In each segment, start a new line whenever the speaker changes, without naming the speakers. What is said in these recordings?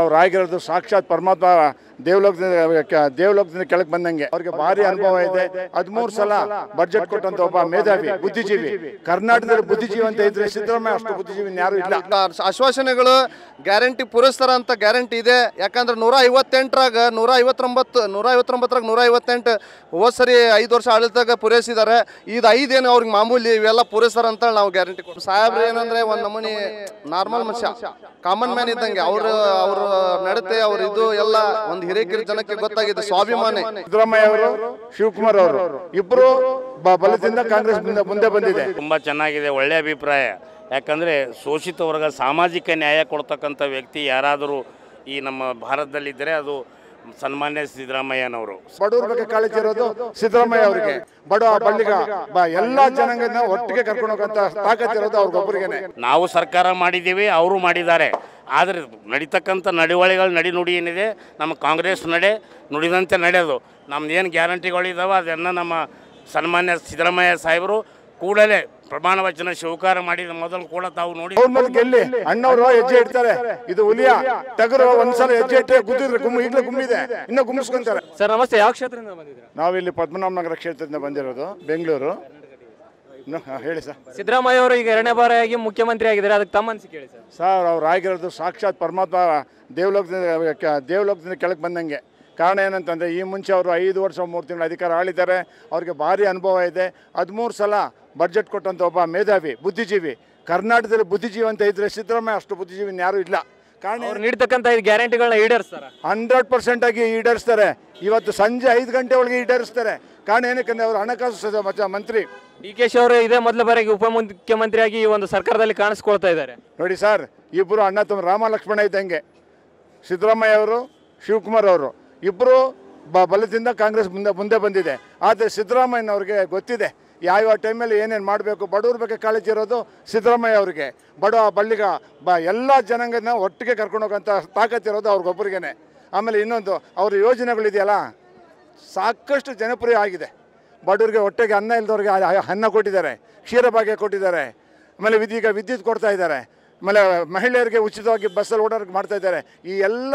ಅವ್ರು ರಾಯಗಿರೋದು ಸಾಕ್ಷಾತ್ ಪರಮಾತ್ಮ ದೇವಲೋಕದಿಂದ ದೇವಲೋಕದಿಂದ ಕೆಳಗೆ ಬಂದಂಗೆ ಅವ್ರಿಗೆ ಭಾರಿ ಅನುಭವ ಇದೆ ಹದಿಮೂರು ಸಲ ಬಜೆಟ್ ಕೊಟ್ಟಂತ ಒಬ್ಬ ಮೇಧಾವಿ ಬುದ್ಧಿಜೀವಿ ಕರ್ನಾಟಕದಲ್ಲಿ ಬುದ್ಧಿಜೀವಿ ಅಂತ ಇದ್ರೆ ಸಿದ್ದರಾಮಯ್ಯ ಅಷ್ಟು ಬುದ್ಧಿಜೀವಿ
ಯಾರು ಇಲ್ಲ ಆಶ್ವಾಸನೆಗಳು ಗ್ಯಾರಂಟಿ ಪೂರೈಸ್ತಾರ ಅಂತ ಗ್ಯಾರಂಟಿ ಇದೆ ಯಾಕಂದ್ರೆ ನೂರ ಐವತ್ತೆಂಟರಾಗ ನೂರ ಐವತ್ತೊಂಬತ್ತು ನೂರ ಐವತ್ತೊಂಬತ್ತರಾಗ ನೂರ ಐವತ್ತೆಂಟು ಹೋದ ಸರಿ ಐದು ವರ್ಷ ಆಡಳಿತಾಗ ಪೂರೈಸಿದ್ದಾರೆ ಇದು ಐದೇನು ಅವ್ರಿಗೆ ಮಾಮೂಲಿ ಇವೆಲ್ಲ ಪೂರೈಸ್ತಾರ ಅಂತ ನಾವು ಗ್ಯಾರಂಟಿ ಕೊಡ್ತೀವಿ ಸಾಹೇಬ್ರು ಏನಂದ್ರೆ ಒಂದು ನಮೂನಿ ನಾರ್ಮಲ್ ಮನುಷ್ಯ ಕಾಮನ್ ಮ್ಯಾನ್ ಇದ್ದಂಗೆ ಅವರು ಅವರು ನಡತೆ ಅವ್ರ ಇದು ಎಲ್ಲ ಒಂದು ಹಿರೇಕೆರೆ ಜನಕ್ಕೆ ಗೊತ್ತಾಗಿದೆ ಸ್ವಾಭಿಮಾನಿ ಸಿದ್ದರಾಮಯ್ಯ ಅವರು
ಶಿವಕುಮಾರ್ ಅವರು ಇಬ್ಬರು ಬಲದಿಂದ ಕಾಂಗ್ರೆಸ್ ಮುಂದೆ ಬಂದಿದೆ ತುಂಬಾ ಚೆನ್ನಾಗಿದೆ ಒಳ್ಳೆ
ಅಭಿಪ್ರಾಯ ಯಾಕಂದ್ರೆ ಶೋಷಿತ ವರ್ಗ ಸಾಮಾಜಿಕ ನ್ಯಾಯ ಕೊಡ್ತಕ್ಕಂಥ ವ್ಯಕ್ತಿ ಯಾರಾದರೂ ಈ ನಮ್ಮ ಭಾರತದಲ್ಲಿದ್ದರೆ ಅದು ಸನ್ಮಾನ್ಯ ಸಿದ್ದರಾಮಯ್ಯನವರು
ಬಡವರ ಬಗ್ಗೆ ಕಾಳಜಿ ಇರೋದು ಸಿದ್ದರಾಮಯ್ಯ ಅವರಿಗೆ ಬಡ ಬಳ್ಳಿಗ ಎಲ್ಲಾ ಜನಂಗನ್ನ ಒಟ್ಟಿಗೆ ಕರ್ಕೊಂಡು ಹೋಗುವಂತ ತಾಕತ್ತಿರೋದು ಅವ್ರಿಗೊಬ್ಬರಿಗೆ
ನಾವು ಸರ್ಕಾರ ಮಾಡಿದ್ದೀವಿ ಅವರು ಮಾಡಿದ್ದಾರೆ ಆದರೆ ನಡೀತಕ್ಕಂಥ ನಡವಳಿಗಳು ನಡಿ ನುಡಿ ಏನಿದೆ ನಮ್ಮ ಕಾಂಗ್ರೆಸ್ ನಡೆ ನುಡಿದಂತೆ ನಡೆಯೋದು ನಮ್ದು ಏನು ಗ್ಯಾರಂಟಿಗಳಿದ್ದಾವೆ ಅದನ್ನು ನಮ್ಮ ಸನ್ಮಾನ್ಯ ಸಿದ್ದರಾಮಯ್ಯ ಸಾಹೇಬರು ಕೂಡಲೇ ಪ್ರಮಾಣ ವಚನ ಶಿವಕಾರ ಮಾಡಿದ ಮೊದಲು ಕೂಡ ತಾವು ನೋಡಿ ಗೆಲ್ಲಿ ಅಣ್ಣವರು ಹೆಜ್ಜೆ ಇಡ್ತಾರೆ ಇದು ಹುಲಿಯ ಟಗರು ಒಂದ್ಸಲ ಹೆಜ್ಜೆ ಇಟ್ಟೆ ಗುದ್ದಿದ್ರು ಗುಮ್ಮಿ ಈಗಲೂ ಗುಮ್ಮಿದೆ
ಇನ್ನೂ ಗುಮ್ಮಿಸ್ಕೊಂತಾರೆ ಸರ್ ನಮಸ್ತೆ ಯಾವ ಕ್ಷೇತ್ರದಿಂದ ಬಂದಿದ್ದೀರಾ ನಾವಿಲ್ಲಿ ಪದ್ಮನಾಭನಗರ ಕ್ಷೇತ್ರದಿಂದ ಬಂದಿರೋದು ಬೆಂಗಳೂರು ಹೇಳಿ ಸರ್
ಸಿದ್ದರಾಮಯ್ಯ ಅವರು ಈಗ ಎರಡನೇ ಬಾರಿಯಾಗಿ ಮುಖ್ಯಮಂತ್ರಿ ಆಗಿದ್ದಾರೆ ಅದಕ್ಕೆ ತಮ್ಮ ಅನಿಸಿಕೆ ಸರ್
ಸರ್ ಅವ್ರು ಆಗಿರೋದು ಸಾಕ್ಷಾತ್ ಪರಮಾತ್ಮ ದೇವಲೋಕದಿಂದ ದೇವಲೋಕದಿಂದ ಕೆಳಗೆ ಬಂದಂಗೆ ಕಾರಣ ಏನಂತಂದರೆ ಈ ಮುಂಚೆ ಅವರು ಐದು ವರ್ಷ ಮೂರು ತಿಂಗಳು ಅಧಿಕಾರ ಆಳಿದ್ದಾರೆ ಅವ್ರಿಗೆ ಭಾರಿ ಅನುಭವ ಇದೆ ಹದಿಮೂರು ಸಲ ಬಜೆಟ್ ಕೊಟ್ಟಂಥ ಒಬ್ಬ ಮೇಧಾವಿ ಬುದ್ಧಿಜೀವಿ ಕರ್ನಾಟಕದಲ್ಲಿ ಬುದ್ಧಿಜೀವಿ ಅಂತ ಇದ್ದರೆ ಸಿದ್ದರಾಮಯ್ಯ ಅಷ್ಟು ಬುದ್ಧಿಜೀವಿ ಯಾರೂ ಇಲ್ಲ ಕಾರಣ ಅವ್ರು ನೀಡ್ತಕ್ಕಂಥ ಈ ಗ್ಯಾರಂಟಿಗಳನ್ನ ಈಡೇರಿಸ್ತಾರೆ ಹಂಡ್ರೆಡ್ ಪರ್ಸೆಂಟಾಗಿ ಆಗಿ ಈಡೇರಿಸ್ತಾರೆ ಇವತ್ತು ಸಂಜೆ ಐದು ಗಂಟೆ ಒಳಗೆ ಈಡೇರಿಸ್ತಾರೆ ಕಾರಣ ಏನಕ್ಕೆ ಅವರು ಹಣಕಾಸು ಮಂತ್ರಿ ಡಿ ಕೆ ಶಿ ಅವರು ಇದೇ ಮೊದಲ ಬಾರಿಗೆ ಉಪಮುಖ್ಯಮಂತ್ರಿಯಾಗಿ ಈ ಒಂದು ಸರ್ಕಾರದಲ್ಲಿ ಕಾಣಿಸ್ಕೊಳ್ತಾ ಇದ್ದಾರೆ ನೋಡಿ ಸರ್ ಇಬ್ಬರು ಅಣ್ಣ ತಮ್ಮ ರಾಮ ಲಕ್ಷ್ಮಣ ಇದ್ದಂಗೆ ಸಿದ್ದರಾಮಯ್ಯ ಅವರು ಶಿವಕುಮಾರ್ ಅವರು ಇಬ್ಬರು ಬ ಬಲದಿಂದ ಕಾಂಗ್ರೆಸ್ ಮುಂದೆ ಮುಂದೆ ಬಂದಿದೆ ಆದರೆ ಸಿದ್ದರಾಮಯ್ಯನವ್ರಿಗೆ ಗೊತ್ತಿದೆ ಯಾವ್ಯಾವ ಟೈಮಲ್ಲಿ ಏನೇನು ಮಾಡಬೇಕು ಬಡವ್ರ ಬಗ್ಗೆ ಕಾಳಜಿ ಇರೋದು ಸಿದ್ದರಾಮಯ್ಯ ಅವರಿಗೆ ಬಡ ಬಳ್ಳಿಗ ಬ ಎಲ್ಲ ಜನಾಂಗನ ಒಟ್ಟಿಗೆ ಕರ್ಕೊಂಡು ಹೋಗೋಂಥ ತಾಕತ್ತಿರೋದು ಅವ್ರಿಗೊಬ್ಬರಿಗೇನೆ ಆಮೇಲೆ ಇನ್ನೊಂದು ಅವ್ರ ಯೋಜನೆಗಳಿದೆಯಲ್ಲ ಸಾಕಷ್ಟು ಜನಪ್ರಿಯ ಆಗಿದೆ ಬಡವರಿಗೆ ಹೊಟ್ಟೆಗೆ ಅನ್ನ ಇಲ್ಲದವ್ರಿಗೆ ಅನ್ನ ಕೊಟ್ಟಿದ್ದಾರೆ ಕ್ಷೀರಭಾಗ್ಯ ಕೊಟ್ಟಿದ್ದಾರೆ ಆಮೇಲೆ ವಿದ್ಯುಗ ವಿದ್ಯುತ್ ಕೊಡ್ತಾ ಇದ್ದಾರೆ ಆಮೇಲೆ ಮಹಿಳೆಯರಿಗೆ ಉಚಿತವಾಗಿ ಬಸ್ಸಲ್ಲಿ ಓಡೋರ್ಗೆ ಮಾಡ್ತಾ ಇದ್ದಾರೆ ಈ ಎಲ್ಲ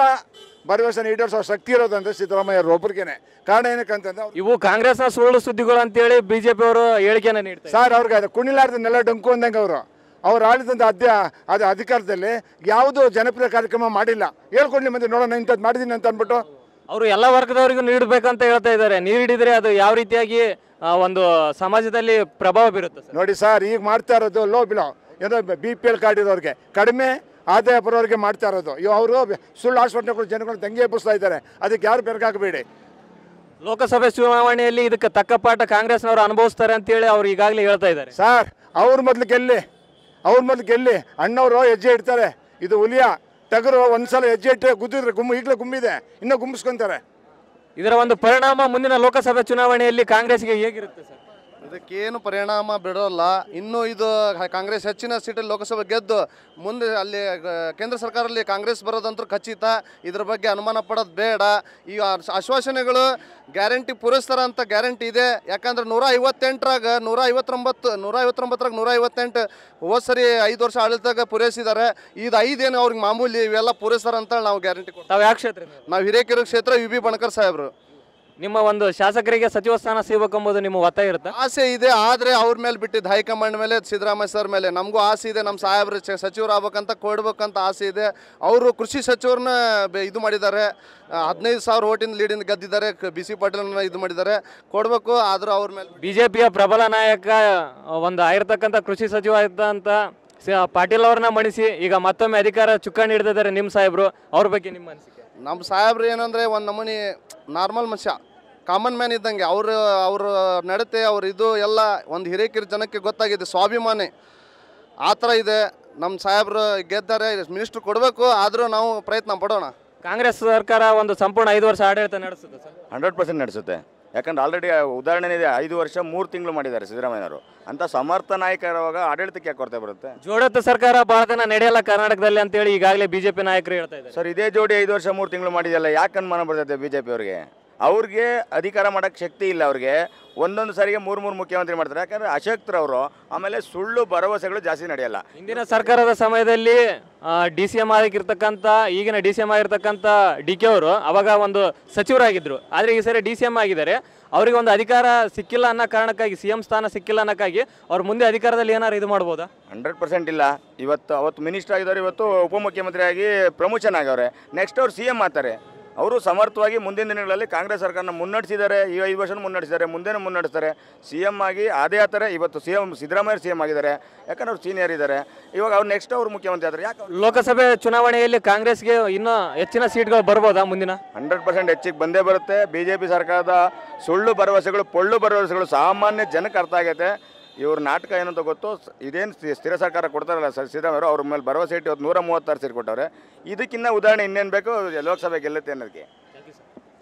ಭರವಸೆನ ಈಡೇರಿಸೋ ಶಕ್ತಿ ಇರೋದಂದ್ರೆ ಸಿದ್ದರಾಮಯ್ಯ ಒಬ್ಬರಿಗೇನೆ ಕಾರಣ ಏನಕ್ಕಂತಂದ್ರೆ ಇವು ಕಾಂಗ್ರೆಸ್ನ ಸುಳ್ಳು ಸುದ್ದಿಗಳು ಅಂತೇಳಿ ಬಿ ಜೆ ಪಿ ಅವರು ಹೇಳಿಕೆನ ನೀಡ್ತಾರೆ ಸರ್ ಅವ್ರಿಗೆ ಅದು ಕುಣಿಲಾರ್ದ ನೆಲ ಡೊಂಕು ಅಂದಂಗೆ ಅವರು ಅವ್ರು ಆಳಿದಂಥ ಅಧ್ಯ ಅದು ಅಧಿಕಾರದಲ್ಲಿ ಯಾವುದು ಜನಪ್ರಿಯ ಕಾರ್ಯಕ್ರಮ ಮಾಡಿಲ್ಲ ಹೇಳ್ಕೊಡ್ಲಿ ಮಂದಿ ನೋಡೋಣ ಇಂಥದ್ದು ಮಾಡಿದ್ದೀನಿ ಅಂತ ಅಂದ್ಬಿಟ್ಟು
ಅವರು ಎಲ್ಲ ವರ್ಗದವರಿಗೂ ನೀಡಬೇಕಂತ ಹೇಳ್ತಾ ಇದ್ದಾರೆ ನೀಡಿದರೆ ಅದು ಯಾವ ರೀತಿಯಾಗಿ ಒಂದು ಸಮಾಜದಲ್ಲಿ ಪ್ರಭಾವ ಬೀರುತ್ತೆ
ನೋಡಿ ಸರ್ ಈಗ ಮಾಡ್ತಾ ಇರೋದು ಲೋ ಬಿಲೋ ಏನೋ ಬಿ ಪಿ ಎಲ್ ಕಾರ್ಡ್ ಇರೋರಿಗೆ ಕಡಿಮೆ ಆದಾಯ ಬರೋರಿಗೆ ಮಾಡ್ತಾ ಇರೋದು ಇವು ಅವರು ಸುಳ್ಳು ಆಸ್ಪತ್ರೆಗಳು ಜನಗಳು ದಂಗೆ ಎಬ್ಬಿಸ್ತಾ ಇದ್ದಾರೆ ಅದಕ್ಕೆ ಯಾರು ಬೆರಗಾಗಬೇಡಿ ಲೋಕಸಭೆ ಚುನಾವಣೆಯಲ್ಲಿ ಇದಕ್ಕೆ ತಕ್ಕ ಪಾಠ ಕಾಂಗ್ರೆಸ್ನವರು ಅನುಭವಿಸ್ತಾರೆ ಅಂತೇಳಿ ಅವ್ರು ಈಗಾಗಲೇ ಹೇಳ್ತಾ ಇದ್ದಾರೆ ಸರ್ ಅವ್ರ ಮೊದ್ಲು ಗೆಲ್ಲಿ ಅವ್ರ ಮೊದ್ಲು ಗೆಲ್ಲಿ ಅಣ್ಣವರು ಹೆಜ್ಜೆ ಇಡ್ತಾರೆ ಇದು ಹುಲಿಯ ಟಗರು ಒಂದ್ಸಲ ಹೆಜ್ಜೆ ಇಟ್ಟರೆ ಗುದ್ದಿದ್ರೆ ಗುಮ್ ಈಗಲೇ ಗುಮ್ಮಿದೆ ಇನ್ನೂ ಗುಂಬಿಸ್ಕೊಂತಾರೆ ಇದರ ಒಂದು ಪರಿಣಾಮ ಮುಂದಿನ ಲೋಕಸಭೆ
ಚುನಾವಣೆಯಲ್ಲಿ ಕಾಂಗ್ರೆಸ್ಗೆ
ಹೇಗಿರುತ್ತೆ ಸರ್ ಇದಕ್ಕೇನು ಪರಿಣಾಮ ಬಿಡೋಲ್ಲ ಇನ್ನು ಇದು ಕಾಂಗ್ರೆಸ್ ಹೆಚ್ಚಿನ ಸೀಟಲ್ಲಿ ಲೋಕಸಭೆ ಗೆದ್ದು ಮುಂದೆ ಅಲ್ಲಿ ಕೇಂದ್ರ ಸರ್ಕಾರದಲ್ಲಿ ಕಾಂಗ್ರೆಸ್ ಬರೋದಂತೂ ಖಚಿತ ಇದ್ರ ಬಗ್ಗೆ ಅನುಮಾನ ಪಡೋದು ಬೇಡ ಈ ಆಶ್ವಾಸನೆಗಳು ಗ್ಯಾರಂಟಿ ಪೂರೈಸ್ತಾರ ಅಂತ ಗ್ಯಾರಂಟಿ ಇದೆ ಯಾಕಂದ್ರೆ ನೂರ ಐವತ್ತೆಂಟರಾಗ ನೂರ ಐವತ್ತೊಂಬತ್ತು ನೂರ ಐವತ್ತೊಂಬತ್ತರಾಗ ನೂರ ಐವತ್ತೆಂಟು ಹೋದ್ ಸರಿ ಐದು ವರ್ಷ ಆಡಳಿತಾಗ ಪೂರೈಸಿದ್ದಾರೆ ಇದು ಐದೇನು ಅವ್ರಿಗೆ ಮಾಮೂಲಿ ಇವೆಲ್ಲ ಪೂರೈಸ್ತಾರ ಅಂತ ನಾವು ಗ್ಯಾರಂಟಿ ಕೊಡ್ತೀವಿ ನಾವು ಯಾವ ಕ್ಷೇತ್ರ ನಾವು ಹಿರೇಕೆರೆ ಕ್ಷೇತ್ರ ಯು ಬಿ ಬಣಕರ್ ಸಾಹೇಬರು ನಿಮ್ಮ ಒಂದು ಶಾಸಕರಿಗೆ ಸಚಿವ ಸ್ಥಾನ ಸಿಗಬೇಕೆಂಬುದು ನಿಮ್ಮ ಒತ್ತಾಯ ಇರುತ್ತೆ ಆಸೆ ಇದೆ ಆದರೆ ಅವ್ರ ಮೇಲೆ ಬಿಟ್ಟಿದ್ದು ಹೈಕಮಾಂಡ್ ಮೇಲೆ ಸಿದ್ದರಾಮಯ್ಯ ಸರ್ ಮೇಲೆ ನಮಗೂ ಆಸೆ ಇದೆ ನಮ್ಮ ಸಾಹೇಬ್ರ ಸಚಿವರು ಆಗ್ಬೇಕಂತ ಕೊಡ್ಬೇಕಂತ ಆಸೆ ಇದೆ ಅವರು ಕೃಷಿ ಸಚಿವರನ್ನ ಇದು ಮಾಡಿದ್ದಾರೆ ಹದಿನೈದು ಸಾವಿರ ಓಟಿನ ಲೀಡಿಂದ ಗೆದ್ದಿದ್ದಾರೆ ಬಿ ಸಿ ಪಾಟೀಲ್ನ ಇದು ಮಾಡಿದ್ದಾರೆ ಕೊಡ್ಬೇಕು ಆದರೂ ಅವ್ರ ಮೇಲೆ
ಬಿ ಜೆ ಪಿಯ ಪ್ರಬಲ ನಾಯಕ ಒಂದು ಆಗಿರ್ತಕ್ಕಂಥ ಕೃಷಿ ಸಚಿವ ಇದ್ದಂತ ಪಾಟೀಲ್ ಅವ್ರನ್ನ ಮಣಿಸಿ ಈಗ ಮತ್ತೊಮ್ಮೆ ಅಧಿಕಾರ ಚುಕ್ಕಾಣಿ ಹಿಡಿದಿದ್ದಾರೆ ನಿಮ್ಮ ಸಾಹೇಬರು ಅವ್ರ ಬಗ್ಗೆ
ನಿಮ್ಮ ಅನಿಸಿಕೆ ನಮ್ಮ ಸಾಹೇಬ್ರು ಏನಂದರೆ ಒಂದು ನಮೂನಿ ನಾರ್ಮಲ್ ಮನುಷ್ಯ ಕಾಮನ್ ಮ್ಯಾನ್ ಇದ್ದಂಗೆ ಅವರು ಅವರು ನಡತೆ ಅವ್ರ ಇದು ಎಲ್ಲ ಒಂದು ಹಿರೇಕಿರ ಜನಕ್ಕೆ ಗೊತ್ತಾಗಿದೆ ಸ್ವಾಭಿಮಾನಿ ಆ ಥರ ಇದೆ ನಮ್ಮ ಸಾಹೇಬ್ರು ಗೆದ್ದಾರೆ ಮಿನಿಸ್ಟ್ರ್ ಕೊಡಬೇಕು ಆದರೂ ನಾವು ಪ್ರಯತ್ನ ಪಡೋಣ ಕಾಂಗ್ರೆಸ್ ಸರ್ಕಾರ ಒಂದು ಸಂಪೂರ್ಣ ಐದು ವರ್ಷ ಆಡಳಿತ
ನಡೆಸುತ್ತೆ ಸರ್ ಹಂಡ್ರೆಡ್ ಪರ್ಸೆಂಟ್ ನಡೆಸುತ್ತೆ ಯಾಕಂದ್ರೆ ಆಲ್ರೆಡಿ ಉದಾಹರಣೆ ಇದೆ ಐದು ವರ್ಷ ಮೂರು ತಿಂಗಳು ಮಾಡಿದ್ದಾರೆ ಸಿದ್ದರಾಮಯ್ಯವರು ಅಂತ ಸಮರ್ಥ ಇರುವಾಗ ಆಡಳಿತಕ್ಕೆ ಯಾಕೆ ಕೊರತೆ ಬರುತ್ತೆ ಜೋಡತ್ತ ಸರ್ಕಾರ ಬಹಳ ದಿನ ನಡೆಯಲ್ಲ ಕರ್ನಾಟಕದಲ್ಲಿ ಅಂತೇಳಿ ಈಗಾಗಲೇ ಬಿಜೆಪಿ ನಾಯಕರು ಹೇಳ್ತಾ ಇದ್ದಾರೆ ಸರ್ ಇದೇ ಜೋಡಿ ಐದು ವರ್ಷ ಮೂರು ತಿಂಗಳು ಮಾಡಿದೆಯಲ್ಲ ಯಾಕೆ ಅನುಮಾನ ಬರ್ತೈತೆ ಬಿಜೆಪಿ ಅವರಿಗೆ ಅವ್ರಿಗೆ ಅಧಿಕಾರ ಮಾಡೋಕ್ಕೆ ಶಕ್ತಿ ಇಲ್ಲ ಅವ್ರಿಗೆ ಒಂದೊಂದು ಸಾರಿಗೆ ಮೂರು ಮೂರು ಮುಖ್ಯಮಂತ್ರಿ ಮಾಡ್ತಾರೆ ಯಾಕಂದರೆ ಅವರು ಆಮೇಲೆ ಸುಳ್ಳು ಭರವಸೆಗಳು ಜಾಸ್ತಿ ನಡೆಯಲ್ಲ
ಹಿಂದಿನ ಸರ್ಕಾರದ ಸಮಯದಲ್ಲಿ ಡಿ ಸಿ ಎಂ ಆಗಿರ್ತಕ್ಕಂಥ ಈಗಿನ ಡಿ ಸಿ ಎಂ ಆಗಿರ್ತಕ್ಕಂಥ ಡಿ ಕೆ ಅವರು ಅವಾಗ ಒಂದು ಸಚಿವರಾಗಿದ್ರು ಆದರೆ ಈ ಸರಿ ಡಿ ಸಿ ಎಂ ಆಗಿದ್ದಾರೆ ಅವರಿಗೆ ಒಂದು ಅಧಿಕಾರ ಸಿಕ್ಕಿಲ್ಲ ಅನ್ನೋ ಕಾರಣಕ್ಕಾಗಿ ಸಿ ಎಂ ಸ್ಥಾನ ಸಿಕ್ಕಿಲ್ಲ ಅನ್ನೋಕ್ಕಾಗಿ ಅವ್ರು ಮುಂದೆ ಅಧಿಕಾರದಲ್ಲಿ ಏನಾರು ಇದು ಮಾಡ್ಬೋದಾ
ಹಂಡ್ರೆಡ್ ಪರ್ಸೆಂಟ್ ಇಲ್ಲ ಇವತ್ತು ಅವತ್ತು ಮಿನಿಸ್ಟರ್ ಆಗಿದ್ದವ್ರು ಇವತ್ತು ಆಗಿ ಪ್ರಮೋಷನ್ ಆಗವ್ರೆ ನೆಕ್ಸ್ಟ್ ಅವ್ರು ಸಿ ಎಂ ಆಗ್ತಾರೆ ಅವರು ಸಮರ್ಥವಾಗಿ ಮುಂದಿನ ದಿನಗಳಲ್ಲಿ ಕಾಂಗ್ರೆಸ್ ಸರ್ಕಾರನ ಮುನ್ನಡೆಸಿದ್ದಾರೆ ಈ ಐದು ವರ್ಷ ಮುನ್ನಡೆಸಿದ್ದಾರೆ ಮುಂದೆನೂ ಮುನ್ನಡೆಸ್ತಾರೆ ಸಿ ಎಮ್ ಆಗಿ ಅದೇ ಆ ಥರ ಇವತ್ತು C M Siddaramaiah C M ಆಗಿದ್ದಾರೆ ಯಾಕಂದ್ರೆ ಅವ್ರು ಸೀನಿಯರ್ ಇದ್ದಾರೆ ಇವಾಗ ಅವ್ರು ನೆಕ್ಸ್ಟ್ ಅವ್ರು ಮುಖ್ಯಮಂತ್ರಿ ಆದರೆ ಯಾಕೆ
ಲೋಕಸಭೆ ಚುನಾವಣೆಯಲ್ಲಿ ಕಾಂಗ್ರೆಸ್ಗೆ ಇನ್ನೂ ಹೆಚ್ಚಿನ ಸೀಟ್ಗಳು ಬರ್ಬೋದಾ ಮುಂದಿನ
ಹಂಡ್ರೆಡ್ ಪರ್ಸೆಂಟ್ ಹೆಚ್ಚಿಗೆ ಬಂದೇ ಬರುತ್ತೆ ಬಿ ಜೆ ಪಿ ಸರ್ಕಾರದ ಸುಳ್ಳು ಭರವಸೆಗಳು ಪೊಳ್ಳು ಭರವಸೆಗಳು ಸಾಮಾನ್ಯ ಜನಕ್ಕೆ ಅರ್ಥ ಆಗೈತೆ ಇವ್ರ ನಾಟಕ ಏನಂತ ಗೊತ್ತು ಇದೇನು ಸ್ಥಿರ ಸರ್ಕಾರ ಕೊಡ್ತಾರಲ್ಲ ಸರ್ ಸಿದ್ದರಾಮಯ್ಯ ಅವ್ರ ಮೇಲೆ ಭರವಸೆ ಇಟ್ಟು ಅವ್ರು ನೂರ ಮೂವತ್ತಾರು ಸೀರೆ ಕೊಟ್ಟವ್ರೆ ಇದಕ್ಕಿಂತ ಉದಾಹರಣೆ ಇನ್ನೇನು ಬೇಕು ಲೋಕಸಭೆ ಗೆಲ್ಲುತ್ತೆ ಅನ್ನೋದಕ್ಕೆ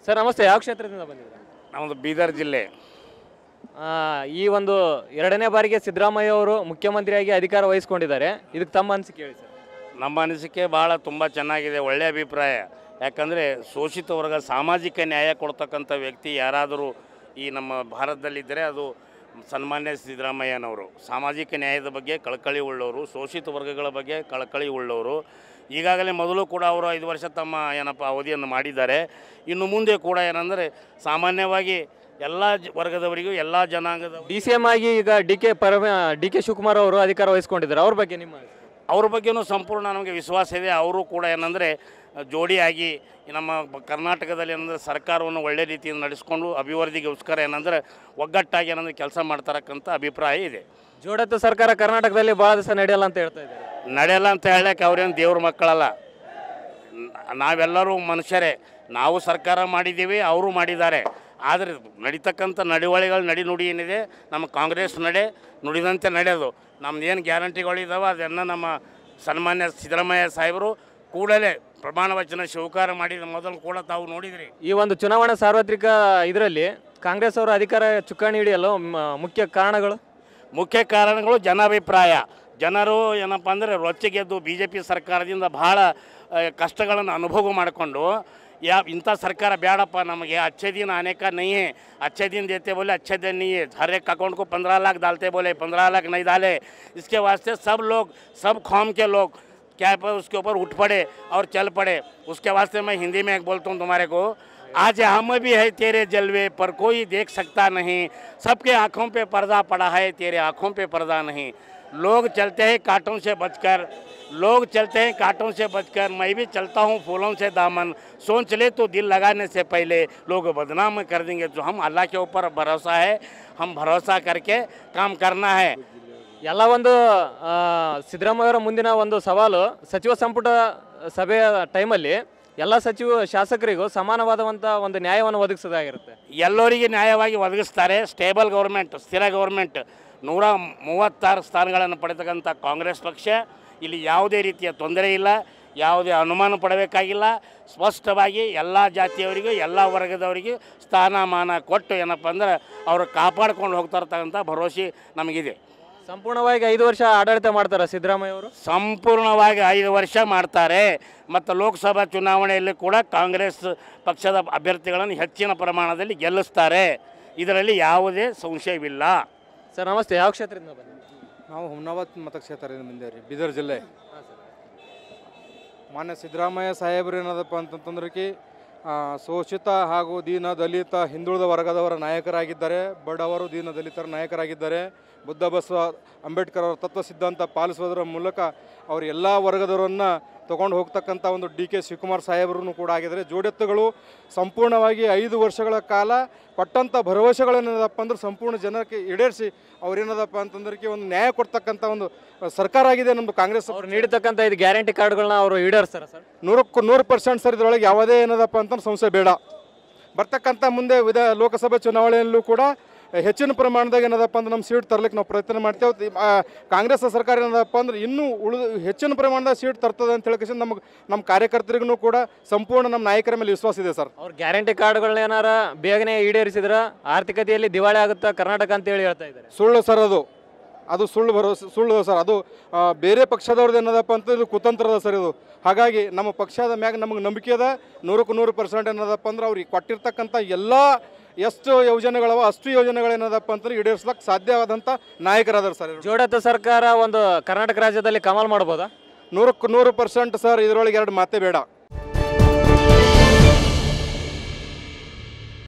ಸರ್ ನಮಸ್ತೆ ಯಾವ ಕ್ಷೇತ್ರದಿಂದ ಬಂದಿದ್ದೀರಾ ನಮ್ಮದು ಬೀದರ್ ಜಿಲ್ಲೆ
ಈ ಒಂದು ಎರಡನೇ ಬಾರಿಗೆ ಸಿದ್ದರಾಮಯ್ಯ ಅವರು ಮುಖ್ಯಮಂತ್ರಿಯಾಗಿ ಅಧಿಕಾರ ವಹಿಸ್ಕೊಂಡಿದ್ದಾರೆ ಇದಕ್ಕೆ ತಮ್ಮ ಅನಿಸಿಕೆ ಹೇಳಿ ಸರ್ ನಮ್ಮ ಅನಿಸಿಕೆ ಭಾಳ ತುಂಬ ಚೆನ್ನಾಗಿದೆ ಒಳ್ಳೆಯ ಅಭಿಪ್ರಾಯ
ಯಾಕಂದರೆ ಶೋಷಿತ ವರ್ಗ ಸಾಮಾಜಿಕ ನ್ಯಾಯ ಕೊಡ್ತಕ್ಕಂಥ ವ್ಯಕ್ತಿ ಯಾರಾದರೂ ಈ ನಮ್ಮ ಭಾರತದಲ್ಲಿದ್ದರೆ ಅದು ಸನ್ಮಾನ್ಯ ಸಿದ್ದರಾಮಯ್ಯನವರು ಸಾಮಾಜಿಕ ನ್ಯಾಯದ ಬಗ್ಗೆ ಕಳಕಳಿ ಉಳ್ಳವರು ಶೋಷಿತ ವರ್ಗಗಳ ಬಗ್ಗೆ ಕಳಕಳಿ ಉಳ್ಳವರು ಈಗಾಗಲೇ ಮೊದಲು ಕೂಡ ಅವರು ಐದು ವರ್ಷ ತಮ್ಮ ಏನಪ್ಪ ಅವಧಿಯನ್ನು ಮಾಡಿದ್ದಾರೆ ಇನ್ನು ಮುಂದೆ ಕೂಡ ಏನಂದರೆ ಸಾಮಾನ್ಯವಾಗಿ ಎಲ್ಲ ವರ್ಗದವರಿಗೂ ಎಲ್ಲ ಜನಾಂಗದ
ಡಿ ಸಿ ಎಮ್ ಆಗಿ ಈಗ ಡಿ ಕೆ ಪರಮ ಡಿ ಕೆ ಶಿವಕುಮಾರ್ ಅವರು ಅಧಿಕಾರ ವಹಿಸ್ಕೊಂಡಿದ್ದಾರೆ ಅವ್ರ ಬಗ್ಗೆ
ನಿಮ್ಮ ಅವ್ರ ಬಗ್ಗೆನೂ ಸಂಪೂರ್ಣ ನಮಗೆ ವಿಶ್ವಾಸ ಇದೆ ಅವರು ಕೂಡ ಏನಂದರೆ ಜೋಡಿಯಾಗಿ ನಮ್ಮ ಕರ್ನಾಟಕದಲ್ಲಿ ಏನಂದ್ರೆ ಸರ್ಕಾರವನ್ನು ಒಳ್ಳೆ ರೀತಿಯಿಂದ ನಡೆಸ್ಕೊಂಡು ಅಭಿವೃದ್ಧಿಗೋಸ್ಕರ ಏನಂದ್ರೆ ಒಗ್ಗಟ್ಟಾಗಿ ಏನಂದ್ರೆ ಕೆಲಸ ಮಾಡ್ತಾರಕ್ಕಂಥ ಅಭಿಪ್ರಾಯ ಇದೆ
ಜೋಡತ್ತು ಸರ್ಕಾರ ಕರ್ನಾಟಕದಲ್ಲಿ ಭಾಳ ದಿವಸ ನಡೆಯಲ್ಲ ಅಂತ ಹೇಳ್ತಾ ಇದ್ದಾರೆ
ನಡೆಯಲ್ಲ ಅಂತ ಹೇಳಕ್ಕೆ ಅವ್ರೇನು ದೇವ್ರ ಮಕ್ಕಳಲ್ಲ ನಾವೆಲ್ಲರೂ ಮನುಷ್ಯರೇ ನಾವು ಸರ್ಕಾರ ಮಾಡಿದ್ದೀವಿ ಅವರು ಮಾಡಿದ್ದಾರೆ ಆದರೆ ನಡೀತಕ್ಕಂಥ ನಡವಳಿಗಳು ನುಡಿ ಏನಿದೆ ನಮ್ಮ ಕಾಂಗ್ರೆಸ್ ನಡೆ ನುಡಿದಂತೆ ನಡೆಯೋದು ನಮ್ದು ಏನು ಗ್ಯಾರಂಟಿಗಳಿದ್ದಾವೆ ಅದನ್ನು ನಮ್ಮ ಸನ್ಮಾನ್ಯ ಸಿದ್ದರಾಮಯ್ಯ ಸಾಹೇಬರು ಕೂಡಲೇ ಪ್ರಮಾಣ ವಚನ ಸ್ವೀಕಾರ ಮಾಡಿದ ಮೊದಲು ಕೂಡ ತಾವು ನೋಡಿದ್ರಿ
ಈ ಒಂದು ಚುನಾವಣಾ ಸಾರ್ವತ್ರಿಕ ಇದರಲ್ಲಿ ಕಾಂಗ್ರೆಸ್ ಅವರ ಅಧಿಕಾರ ಚುಕ್ಕಾಣಿ ಹಿಡಿಯಲು ಮುಖ್ಯ ಕಾರಣಗಳು ಮುಖ್ಯ ಕಾರಣಗಳು ಜನಾಭಿಪ್ರಾಯ
ಜನರು ಏನಪ್ಪ ಅಂದರೆ ರೊಚ್ಚಿಗೆದ್ದು ಬಿ ಜೆ ಪಿ ಸರ್ಕಾರದಿಂದ ಭಾಳ ಕಷ್ಟಗಳನ್ನು ಅನುಭವ ಮಾಡಿಕೊಂಡು ಯಾ ಇಂಥ ಸರ್ಕಾರ ಬೇಡಪ್ಪ ನಮಗೆ ಅಚ್ಚೆ ದಿನ ಅನೇಕ ನೈಯೇ ಅಚ್ಚೆ ದಿನ ದೇತೆ ಬೋಲೆ ಅಚ್ಚೆ ದಿನ ನೀ ಹರೇಕ್ एक अकाउंट को ದಾಲ್ತೆ ಬೋಲೆ डालते ಲಾಖ ನೈ लाख नहीं डाले इसके वास्ते सब लोग सब ಲೋಕ क्या पर उसके ऊपर उठ पड़े और चल पड़े उसके वास्ते मैं हिंदी में एक बोलता हूँ तुम्हारे को आज हम भी है तेरे जलवे पर कोई देख सकता नहीं सबके आँखों पे पर्दा पड़ा है तेरे आँखों पे पर्दा नहीं लोग चलते हैं कांटों से बचकर लोग चलते हैं कांटों से बचकर मैं भी चलता हूँ फूलों से दामन सोच ले तो दिल लगाने से पहले लोग बदनाम कर देंगे जो हम अल्लाह के ऊपर
भरोसा है हम भरोसा करके काम करना है ಎಲ್ಲ ಒಂದು ಸಿದ್ದರಾಮಯ್ಯವರ ಮುಂದಿನ ಒಂದು ಸವಾಲು ಸಚಿವ ಸಂಪುಟ ಸಭೆಯ ಟೈಮಲ್ಲಿ ಎಲ್ಲ ಸಚಿವ ಶಾಸಕರಿಗೂ ಸಮಾನವಾದವಂಥ ಒಂದು ನ್ಯಾಯವನ್ನು ಒದಗಿಸೋದಾಗಿರುತ್ತೆ ಎಲ್ಲರಿಗೆ ನ್ಯಾಯವಾಗಿ
ಒದಗಿಸ್ತಾರೆ ಸ್ಟೇಬಲ್ ಗೌರ್ಮೆಂಟ್ ಸ್ಥಿರ ಗೌರ್ಮೆಂಟ್ ನೂರ ಮೂವತ್ತಾರು ಸ್ಥಾನಗಳನ್ನು ಪಡೆತಕ್ಕಂಥ ಕಾಂಗ್ರೆಸ್ ಪಕ್ಷ ಇಲ್ಲಿ ಯಾವುದೇ ರೀತಿಯ ತೊಂದರೆ ಇಲ್ಲ ಯಾವುದೇ ಅನುಮಾನ ಪಡಬೇಕಾಗಿಲ್ಲ ಸ್ಪಷ್ಟವಾಗಿ ಎಲ್ಲ ಜಾತಿಯವರಿಗೂ ಎಲ್ಲ ವರ್ಗದವರಿಗೂ ಸ್ಥಾನಮಾನ ಕೊಟ್ಟು ಏನಪ್ಪ ಅಂದ್ರೆ ಅವರು ಕಾಪಾಡ್ಕೊಂಡು ಹೋಗ್ತಾ ಇರ್ತಕ್ಕಂಥ ಭರವಸೆ ನಮಗಿದೆ
ಸಂಪೂರ್ಣವಾಗಿ ಐದು ವರ್ಷ ಆಡಳಿತ
ಮಾಡ್ತಾರೆ ಸಿದ್ದರಾಮಯ್ಯ ಅವರು ಸಂಪೂರ್ಣವಾಗಿ ಐದು ವರ್ಷ ಮಾಡ್ತಾರೆ ಮತ್ತು ಲೋಕಸಭಾ ಚುನಾವಣೆಯಲ್ಲಿ ಕೂಡ ಕಾಂಗ್ರೆಸ್ ಪಕ್ಷದ ಅಭ್ಯರ್ಥಿಗಳನ್ನು ಹೆಚ್ಚಿನ ಪ್ರಮಾಣದಲ್ಲಿ ಗೆಲ್ಲಿಸ್ತಾರೆ ಇದರಲ್ಲಿ
ಯಾವುದೇ ಸಂಶಯವಿಲ್ಲ ಸರ್ ನಮಸ್ತೆ ಯಾವ ಕ್ಷೇತ್ರದಿಂದ ಬಂದಿದ್ದೀವಿ ನಾವು ಹುಮ್ನಾಬಾದ್ ಮತಕ್ಷೇತ್ರದಿಂದ ರೀ ಬೀದರ್ ಜಿಲ್ಲೆ ಮಾನ್ಯ ಸಿದ್ದರಾಮಯ್ಯ ಸಾಹೇಬ್ರು ಏನದಪ್ಪ ಅಂತಂತಂದ್ರೆ ಕಿ ಶೋಷಿತ ಹಾಗೂ ದೀನ ದಲಿತ ಹಿಂದುಳಿದ ವರ್ಗದವರ ನಾಯಕರಾಗಿದ್ದಾರೆ ಬಡವರು ದೀನ ದಲಿತರ ನಾಯಕರಾಗಿದ್ದಾರೆ ಬುದ್ಧ ಬಸವ ಅಂಬೇಡ್ಕರ್ ಅವರ ತತ್ವ ಸಿದ್ಧಾಂತ ಪಾಲಿಸುವುದರ ಮೂಲಕ ಅವರು ಎಲ್ಲ ವರ್ಗದವರನ್ನು ತೊಗೊಂಡು ಹೋಗ್ತಕ್ಕಂಥ ಒಂದು ಡಿ ಕೆ ಶಿವಕುಮಾರ್ ಸಾಹೇಬರೂ ಕೂಡ ಆಗಿದ್ದಾರೆ ಜೋಡೆತ್ತುಗಳು ಸಂಪೂರ್ಣವಾಗಿ ಐದು ವರ್ಷಗಳ ಕಾಲ ಕೊಟ್ಟಂಥ ಭರವಸೆಗಳೇನದಪ್ಪ ಅಂದ್ರೆ ಸಂಪೂರ್ಣ ಜನಕ್ಕೆ ಈಡೇರಿಸಿ ಅವ್ರೇನದಪ್ಪ ಅಂತಂದ್ರೆ ಒಂದು ನ್ಯಾಯ ಕೊಡ್ತಕ್ಕಂಥ ಒಂದು ಸರ್ಕಾರ ಆಗಿದೆ ನಮ್ಮದು ಕಾಂಗ್ರೆಸ್ ಅವರು ನೀಡತಕ್ಕಂಥ ಇದು ಗ್ಯಾರಂಟಿ ಕಾರ್ಡ್ಗಳನ್ನ ಅವರು ಈಡೇರಿಸ್ತಾರೆ ಸರ್ ನೂರಕ್ಕೂ ನೂರು ಪರ್ಸೆಂಟ್ ಸರ್ ಇದರೊಳಗೆ ಯಾವುದೇ ಏನದಪ್ಪ ಅಂತಂದ್ರೆ ಸಂಸ್ಥೆ ಬೇಡ ಬರ್ತಕ್ಕಂಥ ಮುಂದೆ ವಿಧ ಲೋಕಸಭೆ ಚುನಾವಣೆಯಲ್ಲೂ ಕೂಡ ಹೆಚ್ಚಿನ ಪ್ರಮಾಣದಾಗ ಏನದಪ್ಪ ಅಂದ್ರೆ ನಮ್ಮ ಸೀಟ್ ತರಲಿಕ್ಕೆ ನಾವು ಪ್ರಯತ್ನ ಮಾಡ್ತೇವೆ ಕಾಂಗ್ರೆಸ್ ಸರ್ಕಾರ ಏನದಪ್ಪ ಅಂದ್ರೆ ಇನ್ನೂ ಉಳಿದು ಹೆಚ್ಚಿನ ಪ್ರಮಾಣದಾಗ ಸೀಟ್ ತರ್ತದೆ ಅಂತ ಹೇಳಿ ನಮಗೆ ನಮ್ಮ ಕಾರ್ಯಕರ್ತರಿಗೂ ಕೂಡ ಸಂಪೂರ್ಣ ನಮ್ಮ ನಾಯಕರ ಮೇಲೆ ವಿಶ್ವಾಸ ಇದೆ ಸರ್ ಅವ್ರ
ಗ್ಯಾರಂಟಿ ಕಾರ್ಡ್ಗಳನ್ನ ಏನಾರ ಬೇಗನೆ ಈಡೇರಿಸಿದ್ರೆ ಆರ್ಥಿಕತೆಯಲ್ಲಿ ದಿವಾಳಿ ಆಗುತ್ತಾ ಕರ್ನಾಟಕ ಅಂತೇಳಿ ಹೇಳ್ತಾ
ಇದ್ದಾರೆ ಸುಳ್ಳು ಸರ್ ಅದು ಅದು ಸುಳ್ಳು ಭರವಸೆ ಸುಳ್ಳು ಸರ್ ಅದು ಬೇರೆ ಪಕ್ಷದವ್ರದ್ದು ಏನದಪ್ಪ ಅಂತ ಇದು ಕುತಂತ್ರದ ಸರ್ ಇದು ಹಾಗಾಗಿ ನಮ್ಮ ಪಕ್ಷದ ಮ್ಯಾಗ ನಮಗೆ ನಂಬಿಕೆ ಅದ ನೂರಕ್ಕೂ ನೂರು ಪರ್ಸೆಂಟ್ ಏನದಪ್ಪ ಅಂದ್ರೆ ಅವ್ರಿಗೆ ಕೊಟ್ಟಿರ್ತಕ್ಕಂಥ ಎಲ್ಲ ಎಷ್ಟು ಯೋಜನೆಗಳವ ಅಷ್ಟು ಯೋಜನೆಗಳೇನದಪ್ಪ ಅಂತಂದ್ರೆ ಈಡೇರ್ಸ್ಲಿಕ್ಕೆ ಸಾಧ್ಯವಾದಂತ ನಾಯಕರಾದರು ಸರ್ ಇವ್ರು. ಸರ್ಕಾರ ಒಂದು ಕರ್ನಾಟಕ ರಾಜ್ಯದಲ್ಲಿ ಕಮಲ್ ಮಾಡ್ಬೋದಾ ನೂರಕ್ಕೆ ನೂರು ಪರ್ಸೆಂಟ್ ಸರ್ ಇದರೊಳಗೆ ಎರಡು ಮಾತೇ ಬೇಡ